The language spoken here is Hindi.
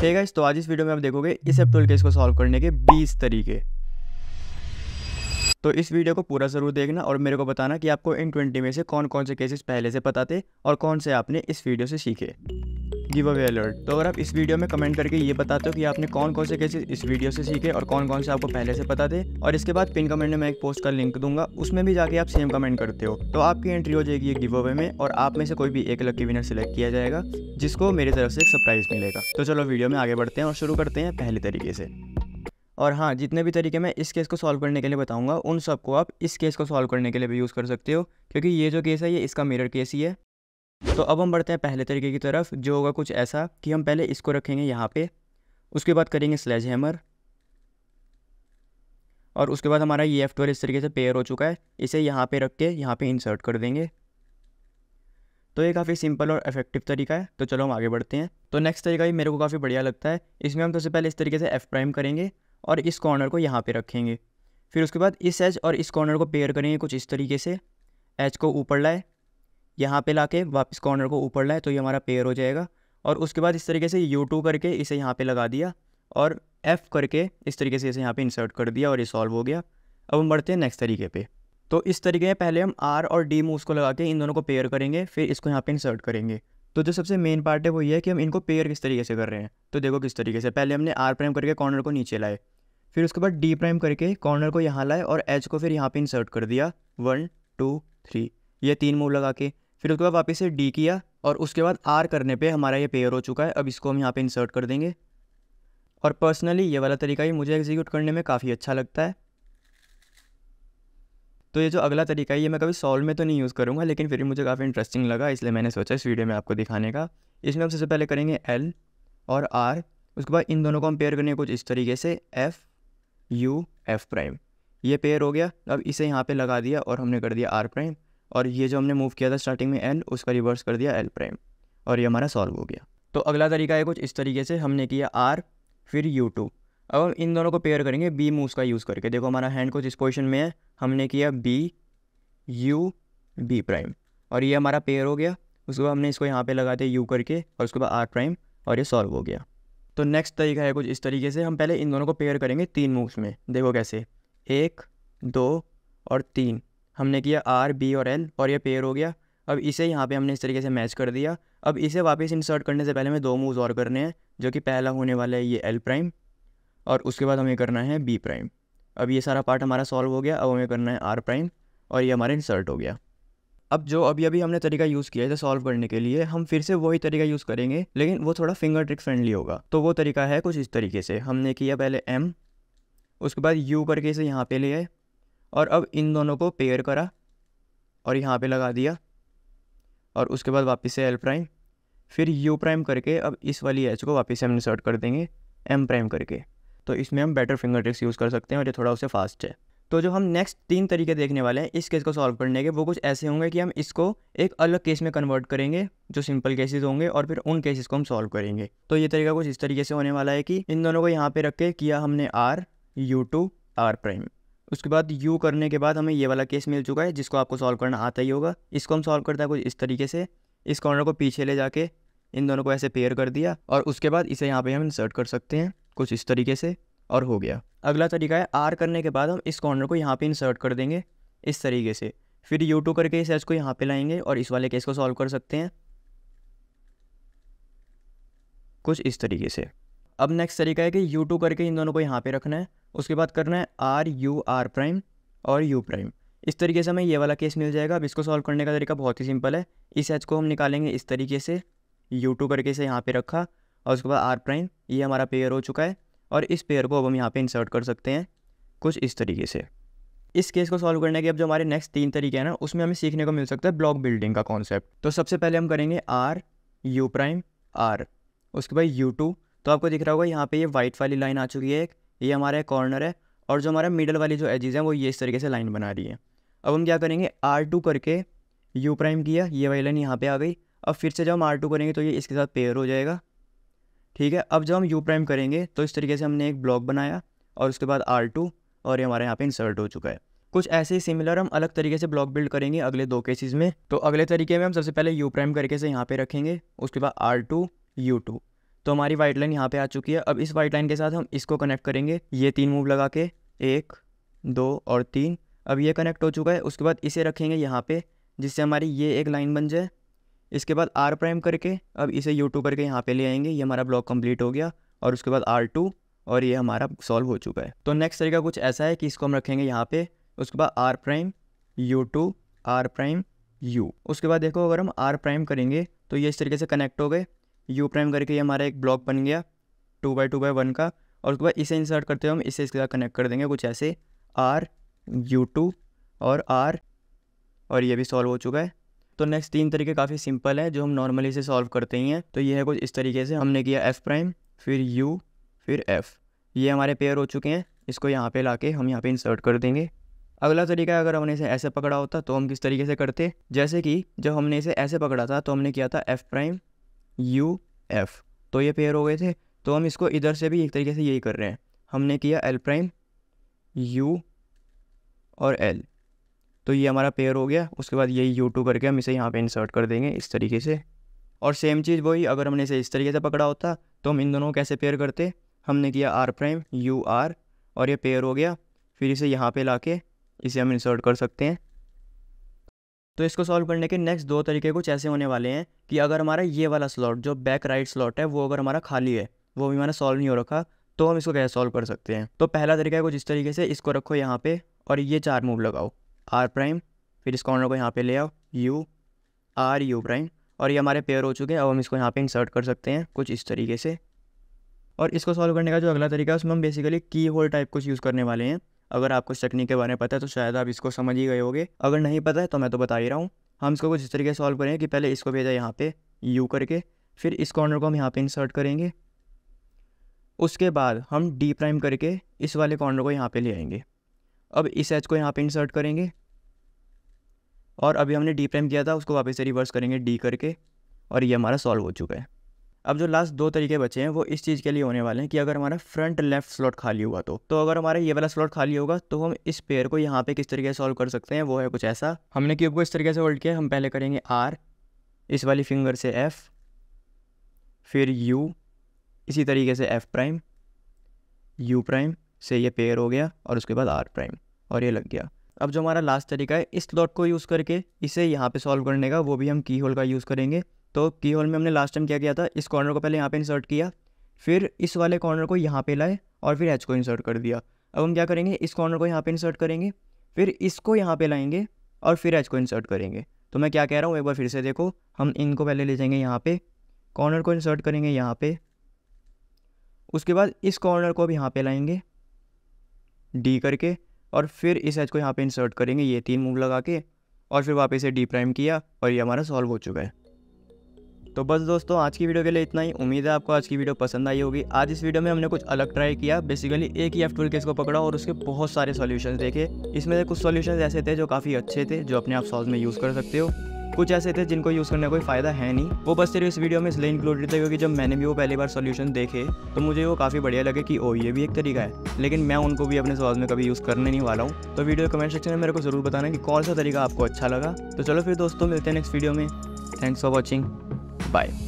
ठीक है तो आज इस वीडियो में आप देखोगे इस एप्टोल केस को सॉल्व करने के 20 तरीके तो इस वीडियो को पूरा ज़रूर देखना और मेरे को बताना कि आपको इन 20 में से कौन कौन से केसेस पहले से पता थे और कौन से आपने इस वीडियो से सीखे गिव अवे अलर्ट तो अगर आप इस वीडियो में कमेंट करके ये बताते हो कि आपने कौन कौन से कैसे इस वीडियो से सीखे और कौन कौन से आपको पहले से पता थे और इसके बाद पिन कमेंट में मैं एक पोस्ट का लिंक दूंगा उसमें भी जाके आप सेम कमेंट करते हो तो आपकी एंट्री हो जाएगी गिव अवे में और आप में से कोई भी एक लकी विनर सेलेक्ट किया जाएगा जिसको मेरी तरफ से एक सरप्राइज मिलेगा तो चलो वीडियो में आगे बढ़ते हैं और शुरू करते हैं पहले तरीके से और हाँ जितने भी तरीके मैं इस केस को सॉल्व करने के लिए बताऊंगा उन सबको आप इस केस को सॉल्व करने के लिए भी यूज़ कर सकते हो क्योंकि ये जो केस है ये इसका मिरर केस ही है तो अब हम बढ़ते हैं पहले तरीके की तरफ जो होगा कुछ ऐसा कि हम पहले इसको रखेंगे यहाँ पे उसके बाद करेंगे स्लेज हैमर और उसके बाद हमारा ये एफ इस तरीके से पेयर हो चुका है इसे यहाँ पे रख के यहाँ पे इंसर्ट कर देंगे तो ये काफ़ी सिंपल और इफेक्टिव तरीका है तो चलो हम आगे बढ़ते हैं तो नेक्स्ट तरीका भी मेरे को काफ़ी बढ़िया लगता है इसमें हम सबसे तो पहले इस तरीके से एफ़ प्राइम करेंगे और इस कॉर्नर को यहाँ पर रखेंगे फिर उसके बाद इस एज और इस कॉर्नर को पेयर करेंगे कुछ इस तरीके से एच को ऊपर लाए यहाँ पे लाके वापस कॉर्नर को ऊपर लाए तो ये हमारा पेयर हो जाएगा और उसके बाद इस तरीके से यू टू करके इसे यहाँ पे लगा दिया और एफ़ करके इस तरीके से इसे यहाँ पे इंसर्ट कर दिया और ये सॉल्व हो गया अब हम बढ़ते हैं नेक्स्ट तरीके पे तो इस तरीके में पहले हम आर और डी मूव्स को लगा के इन दोनों को पेयर करेंगे फिर इसको यहाँ पर इंसर्ट करेंगे तो जो सबसे मेन पार्ट है वो ये है कि हम इनको पेयर किस तरीके से कर रहे हैं तो देखो किस तरीके से पहले हमने आर प्राइम करके कॉर्नर को नीचे लाए फिर उसके बाद डी प्राइम करके कॉर्नर को यहाँ लाए और एच को फिर यहाँ पर इंसर्ट कर दिया वन टू थ्री ये तीन मूव लगा के फिर उसके बाद वापस से डी किया और उसके बाद आर करने पे हमारा ये पेयर हो चुका है अब इसको हम यहाँ पे इंसर्ट कर देंगे और पर्सनली ये वाला तरीका ही मुझे एग्जीक्यूट करने में काफ़ी अच्छा लगता है तो ये जो अगला तरीका है ये मैं कभी सॉल्व में तो नहीं यूज़ करूँगा लेकिन फिर मुझे काफ़ी इंटरेस्टिंग लगा इसलिए मैंने सोचा इस वीडियो में आपको दिखाने का इसमें हम सबसे पहले करेंगे एल और आर उसके बाद इन दोनों को हम पेयर करेंगे कुछ इस तरीके से एफ़ यू एफ़ प्राइम ये पेयर हो गया अब इसे यहाँ पे लगा दिया और हमने कर दिया आर प्राइम और ये जो हमने मूव किया था स्टार्टिंग में एल उसका रिवर्स कर दिया एल प्राइम और ये हमारा सॉल्व हो गया तो अगला तरीका है कुछ इस तरीके से हमने किया आर फिर यू टू अब हम इन दोनों को पेयर करेंगे बी मूव का यूज़ करके देखो हमारा हैंड कुछ इस पोजिशन में है हमने किया बी यू बी प्राइम और ये हमारा पेयर हो गया उसके बाद हमने इसको यहाँ पे दिया यू करके और उसके बाद आर प्राइम और ये सॉल्व हो गया तो नेक्स्ट तरीका है कुछ इस तरीके से हम पहले इन दोनों को पेयर करेंगे तीन मूव्स में देखो कैसे एक दो और तीन हमने किया आर बी और एल और ये पेयर हो गया अब इसे यहाँ पे हमने इस तरीके से मैच कर दिया अब इसे वापस इंसर्ट करने से पहले हमें दो मूव्स और करने हैं जो कि पहला होने वाला है ये एल प्राइम और उसके बाद हमें करना है बी प्राइम अब ये सारा पार्ट हमारा सॉल्व हो गया अब हमें करना है आर प्राइम और ये हमारा इंसर्ट हो गया अब जो अभी अभी हमने तरीका यूज़ किया है सॉल्व करने के लिए हम फिर से वही तरीका यूज़ करेंगे लेकिन वो थोड़ा फिंगर ट्रिक फ्रेंडली होगा तो वो तरीका है कुछ इस तरीके से हमने किया पहले एम उसके बाद यू करके इसे यहाँ पे ले आए और अब इन दोनों को पेयर करा और यहाँ पे लगा दिया और उसके बाद वापस से एल प्राइम फिर यू प्राइम करके अब इस वाली एच को वापस हम इंसर्ट कर देंगे एम प्राइम करके तो इसमें हम बेटर फिंगर ट्रिक्स यूज़ कर सकते हैं और ये थोड़ा उससे फास्ट है तो जो हम नेक्स्ट तीन तरीके देखने वाले हैं इस केस को सॉल्व करने के वो कुछ ऐसे होंगे कि हम इसको एक अलग केस में कन्वर्ट करेंगे जो सिंपल केसेस होंगे और फिर उन केसेस को हम सॉल्व करेंगे तो ये तरीका कुछ इस तरीके से होने वाला है कि इन दोनों को यहाँ पे रख के किया हमने R U two R prime उसके बाद यू करने के बाद हमें ये वाला केस मिल चुका है जिसको आपको सॉल्व करना आता ही होगा इसको हम सॉल्व करते हैं कुछ इस तरीके से इस कॉर्नर को पीछे ले जाके इन दोनों को ऐसे पेयर कर दिया और उसके बाद इसे यहाँ पे हम इंसर्ट कर सकते हैं कुछ इस तरीके से और हो गया अगला तरीका है आर करने के बाद हम इस कॉर्नर को यहाँ पर इंसर्ट कर देंगे इस तरीके से फिर यू टू करके इस एच को यहाँ पर लाएंगे और इस वाले केस को सॉल्व कर सकते हैं कुछ इस तरीके से अब नेक्स्ट तरीका है कि यू टू करके इन दोनों को यहाँ पे रखना है उसके बाद करना है आर यू आर प्राइम और यू प्राइम इस तरीके से हमें ये वाला केस मिल जाएगा अब इसको सॉल्व करने का तरीका बहुत ही सिंपल है इस एच को हम निकालेंगे इस तरीके से यू टू करके इसे यहाँ पर रखा और उसके बाद आर प्राइम ये हमारा पेयर हो चुका है और इस पेयर को अब हम यहाँ पर इंसर्ट कर सकते हैं कुछ इस तरीके से इस केस को सॉल्व करने के अब जो हमारे नेक्स्ट तीन तरीके हैं ना उसमें हमें सीखने को मिल सकता है ब्लॉक बिल्डिंग का कॉन्सेप्ट तो सबसे पहले हम करेंगे आर यू प्राइम आर उसके बाद यू टू तो आपको दिख रहा होगा यहाँ पे ये वाइट वाली लाइन आ चुकी है एक ये हमारा कॉर्नर है और जो हमारा मिडल वाली जो एजिज़ हैं वो ये इस तरीके से लाइन बना रही है अब हम क्या करेंगे आर टू करके यू प्राइम किया ये वाली लाइन यहाँ पर आ गई अब फिर से जब हम आर टू करेंगे तो ये इसके साथ पेयर हो जाएगा ठीक है अब जब हम यू प्राइम करेंगे तो इस तरीके से हमने एक ब्लॉक बनाया और उसके बाद आर टू और ये हमारे यहाँ पर इंसर्ट हो चुका है कुछ ऐसे ही सिमिलर हम अलग तरीके से ब्लॉक बिल्ड करेंगे अगले दो केसेस में तो अगले तरीके में हम सबसे पहले यू प्राइम करके से यहाँ पे रखेंगे उसके बाद आर टू यू टू तो हमारी वाइट लाइन यहाँ पे आ चुकी है अब इस वाइट लाइन के साथ हम इसको कनेक्ट करेंगे ये तीन मूव लगा के एक दो और तीन अब ये कनेक्ट हो चुका है उसके बाद इसे रखेंगे यहाँ पे जिससे हमारी ये एक लाइन बन जाए इसके बाद आर प्राइम करके अब इसे यू करके यहाँ पे ले आएंगे ये हमारा ब्लॉक कम्प्लीट हो गया और उसके बाद आर टू और ये हमारा सॉल्व हो चुका है तो नेक्स्ट तरीका कुछ ऐसा है कि इसको हम रखेंगे यहाँ पर उसके बाद R prime U two R prime U उसके बाद देखो अगर हम आर प्राइम करेंगे तो ये इस तरीके से कनेक्ट हो गए यू प्राइम करके ये हमारा एक ब्लॉक बन गया two by two by one का और उसके बाद इसे इंसर्ट करते हुए हम इसे इसके साथ कनेक्ट कर देंगे कुछ ऐसे आर यू टू और आर और ये भी सॉल्व हो चुका है तो नेक्स्ट तीन तरीके काफ़ी सिंपल है जो हम नॉर्मली इसे सॉल्व करते ही हैं तो ये है कुछ इस तरीके से हमने किया एफ़ प्राइम फिर यू फिर एफ़ ये हमारे पेयर हो चुके हैं इसको यहाँ पे लाके हम यहाँ पे इंसर्ट कर देंगे अगला तरीका अगर हमने इसे ऐसे पकड़ा होता तो हम किस तरीके से करते जैसे कि जब हमने इसे ऐसे पकड़ा था तो हमने किया था एफ़ प्राइम यू एफ तो ये पेयर हो गए थे तो हम इसको इधर से भी एक तरीके से यही कर रहे हैं हमने किया एल प्राइम यू और एल तो ये हमारा पेयर हो गया उसके बाद यही यू टू करके हम इसे यहाँ पे इंसर्ट कर देंगे इस तरीके से और सेम चीज़ वही अगर हमने इसे इस तरीके से पकड़ा होता तो हम इन दोनों कैसे पेयर करते हमने किया आर प्राइम यू आर और ये पेयर हो गया फिर इसे यहाँ पे लाके इसे हम इंसर्ट कर सकते हैं तो इसको सॉल्व करने के नेक्स्ट दो तरीके कुछ ऐसे होने वाले हैं कि अगर हमारा ये वाला स्लॉट जो बैक राइट स्लॉट है वो अगर हमारा खाली है वो भी हमारा सॉल्व नहीं हो रखा तो हम इसको कैसे सॉल्व कर सकते हैं तो पहला तरीका है कुछ इस तरीके से इसको रखो यहाँ पे और ये चार मूव लगाओ आर प्राइम फिर इस कॉर्नर को यहाँ पे ले आओ यू आर यू प्राइम और ये हमारे पेयर हो चुके हैं अब हम इसको यहाँ पे इंसर्ट कर सकते हैं कुछ इस तरीके से और इसको सॉल्व करने का जो अगला तरीका है उसमें हम बेसिकली की होल टाइप कुछ यूज़ करने वाले हैं अगर आपको तकनीक के बारे में पता है तो शायद आप इसको समझ ही गए होगे अगर नहीं पता है तो मैं तो बता ही रहा हूँ हम इसको कुछ इस तरीके से सॉल्व करेंगे कि पहले इसको भेजा यहाँ पे यू करके फिर इस कॉर्नर को हम यहाँ पे इंसर्ट करेंगे उसके बाद हम डी प्राइम करके इस वाले कॉर्नर को यहाँ पे ले आएंगे अब इस एच को यहाँ पे इंसर्ट करेंगे और अभी हमने डी प्राइम किया था उसको वापस से रिवर्स करेंगे डी करके और ये हमारा सॉल्व हो चुका है अब जो लास्ट दो तरीके बचे हैं वो इस चीज़ के लिए होने वाले हैं कि अगर हमारा फ्रंट लेफ्ट स्लॉट खाली हुआ तो तो अगर हमारा ये वाला स्लॉट खाली होगा तो हम इस पेयर को यहाँ पे किस तरीके से सॉल्व कर सकते हैं वो है कुछ ऐसा हमने क्यूब को इस तरीके से होल्ड किया हम पहले करेंगे आर इस वाली फिंगर से एफ़ फिर यू इसी तरीके से एफ़ प्राइम यू प्राइम से ये पेयर हो गया और उसके बाद आर प्राइम और ये लग गया अब जो हमारा लास्ट तरीका है इस स्लॉट को यूज़ करके इसे यहाँ पर सॉल्व करने का वो भी हम की होल का यूज़ करेंगे तो की होल में हमने लास्ट टाइम क्या किया था इस कॉर्नर को पहले यहाँ पे इंसर्ट किया फिर इस वाले कॉर्नर को यहाँ पे लाए और फिर एच को इंसर्ट कर दिया अब हम क्या करेंगे इस कॉर्नर को यहाँ पे इंसर्ट करेंगे फिर इसको यहाँ पे लाएंगे और फिर एच को इंसर्ट करेंगे तो मैं क्या कह रहा हूँ एक बार फिर से देखो हम इनको पहले ले जाएंगे यहाँ पर कॉर्नर को इंसर्ट करेंगे यहाँ पर उसके बाद इस कॉर्नर को अब यहाँ पर लाएंगे डी करके और फिर इस एच को यहाँ पर इंसर्ट करेंगे ये तीन मूव लगा के और फिर वापस से डी प्राइम किया और ये हमारा सॉल्व हो चुका है तो बस दोस्तों आज की वीडियो के लिए इतना ही उम्मीद है आपको आज की वीडियो पसंद आई होगी आज इस वीडियो में हमने कुछ अलग ट्राई किया बेसिकली एक ही एफ टूल केस को पकड़ा और उसके बहुत सारे सोल्यूशन देखे इसमें से कुछ सोल्यूशन ऐसे थे जो काफ़ी अच्छे थे जो अपने आप सॉल्व में यूज़ कर सकते हो कुछ ऐसे थे जिनको यूज़ करने कोई फ़ायदा है नहीं वो बस सिर्फ इस वीडियो में इसलिए इंक्लूडेड थे क्योंकि जब मैंने भी वो पहली बार सोल्यूशन देखे तो मुझे वो काफ़ी बढ़िया लगे कि ओ ये भी एक तरीका है लेकिन मैं उनको भी अपने सवाल में कभी यूज़ करने नहीं वाला हूँ तो वीडियो कमेंट सेक्शन में मेरे को ज़रूर बताना कि कौन सा तरीका आपको अच्छा लगा तो चलो फिर दोस्तों मिलते हैं नेक्स्ट वीडियो में थैंक्स फॉर वॉचिंग Bye.